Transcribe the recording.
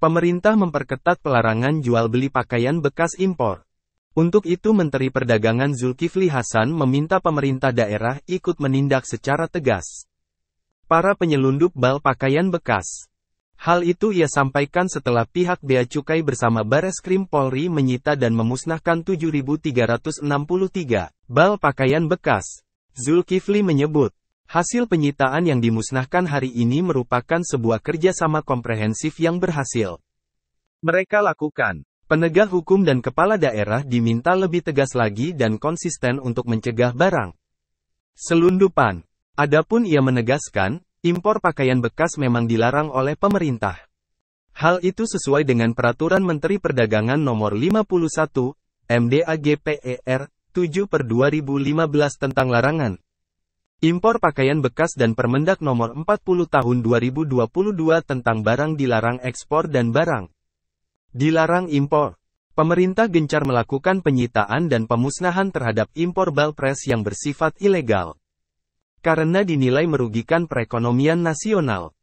Pemerintah memperketat pelarangan jual beli pakaian bekas impor. Untuk itu Menteri Perdagangan Zulkifli Hasan meminta pemerintah daerah ikut menindak secara tegas para penyelundup bal pakaian bekas. Hal itu ia sampaikan setelah pihak Bea Cukai bersama Bares Krim Polri menyita dan memusnahkan 7.363 bal pakaian bekas. Zulkifli menyebut, Hasil penyitaan yang dimusnahkan hari ini merupakan sebuah kerjasama komprehensif yang berhasil. Mereka lakukan. Penegak hukum dan kepala daerah diminta lebih tegas lagi dan konsisten untuk mencegah barang selundupan. Adapun ia menegaskan, impor pakaian bekas memang dilarang oleh pemerintah. Hal itu sesuai dengan peraturan Menteri Perdagangan nomor 51, MDAGPER 7 per 2015 tentang larangan Impor pakaian bekas dan Permendak Nomor 40 Tahun 2022 tentang barang dilarang ekspor dan barang dilarang impor. Pemerintah gencar melakukan penyitaan dan pemusnahan terhadap impor balpres yang bersifat ilegal. Karena dinilai merugikan perekonomian nasional.